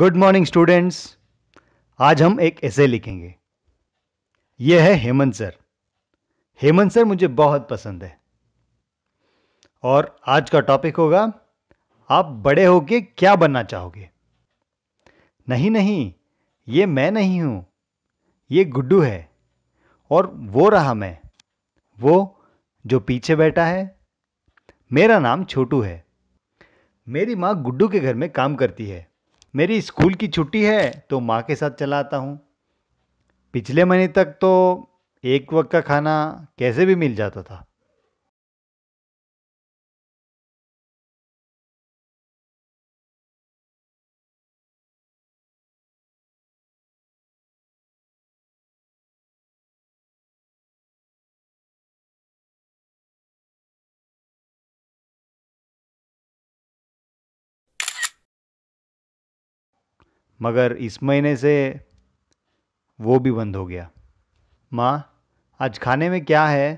good morning students आज हम एक ऐसे लिखेंगे यह है हेमंत सर हेमंत सर मुझे बहुत पसंद है और आज का टॉपिक होगा आप बड़े होके क्या बनना चाहोगे नहीं नहीं ये मैं नहीं हूं ये गुड्डू है और वो रहा मैं वो जो पीछे बैठा है मेरा नाम छोटू है मेरी माँ गुड्डू के घर में काम करती है मेरी स्कूल की छुट्टी है तो माँ के साथ चला आता हूँ पिछले महीने तक तो एक वक्त का खाना कैसे भी मिल जाता था मगर इस महीने से वो भी बंद हो गया माँ आज खाने में क्या है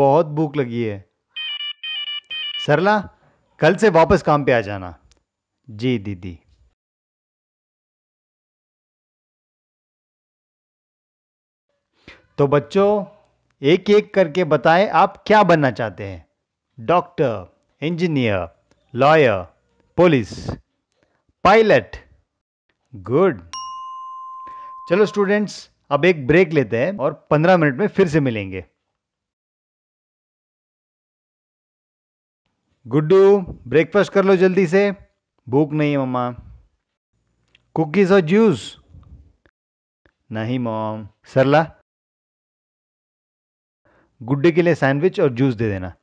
बहुत भूख लगी है सरला कल से वापस काम पे आ जाना जी दीदी तो बच्चों एक एक करके बताएं आप क्या बनना चाहते हैं doctor engineer lawyer police pilot good चलो स्टूडेंट्स अब एक ब्रेक लेते हैं और 15 मिनट में फिर से मिलेंगे गुड्डू ब्रेकफास्ट कर लो जल्दी से भूख नहीं है मम्मा कुकीज और जूस नहीं मॉम सरला गुड्डे के लिए सैंडविच और जूस दे देना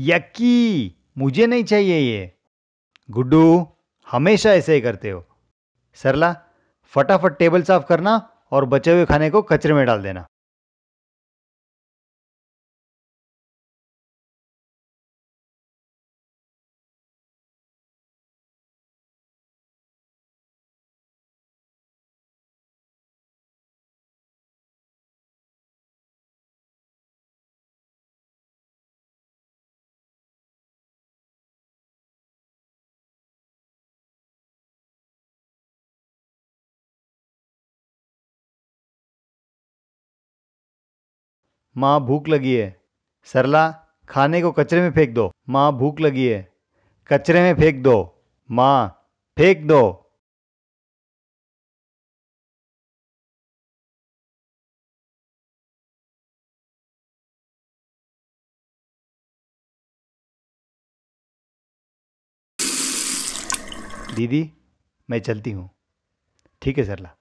यकी मुझे नहीं चाहिए ये गुड्डू हमेशा ऐसे ही करते हो सरला फटाफट टेबल साफ करना और बचे हुए खाने को कचरे में डाल देना माँ भूख लगी है सरला खाने को कचरे में फेंक दो माँ भूख लगी है कचरे में फेंक दो माँ फेंक दो दीदी मैं चलती हूँ ठीक है सरला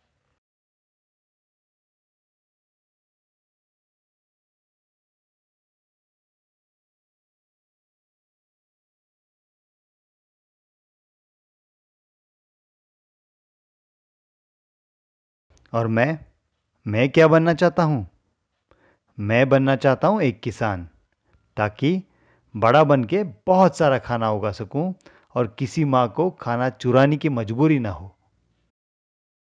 और मैं मैं क्या बनना चाहता हूँ मैं बनना चाहता हूँ एक किसान ताकि बड़ा बन के बहुत सारा खाना उगा सकूँ और किसी माँ को खाना चुराने की मजबूरी ना हो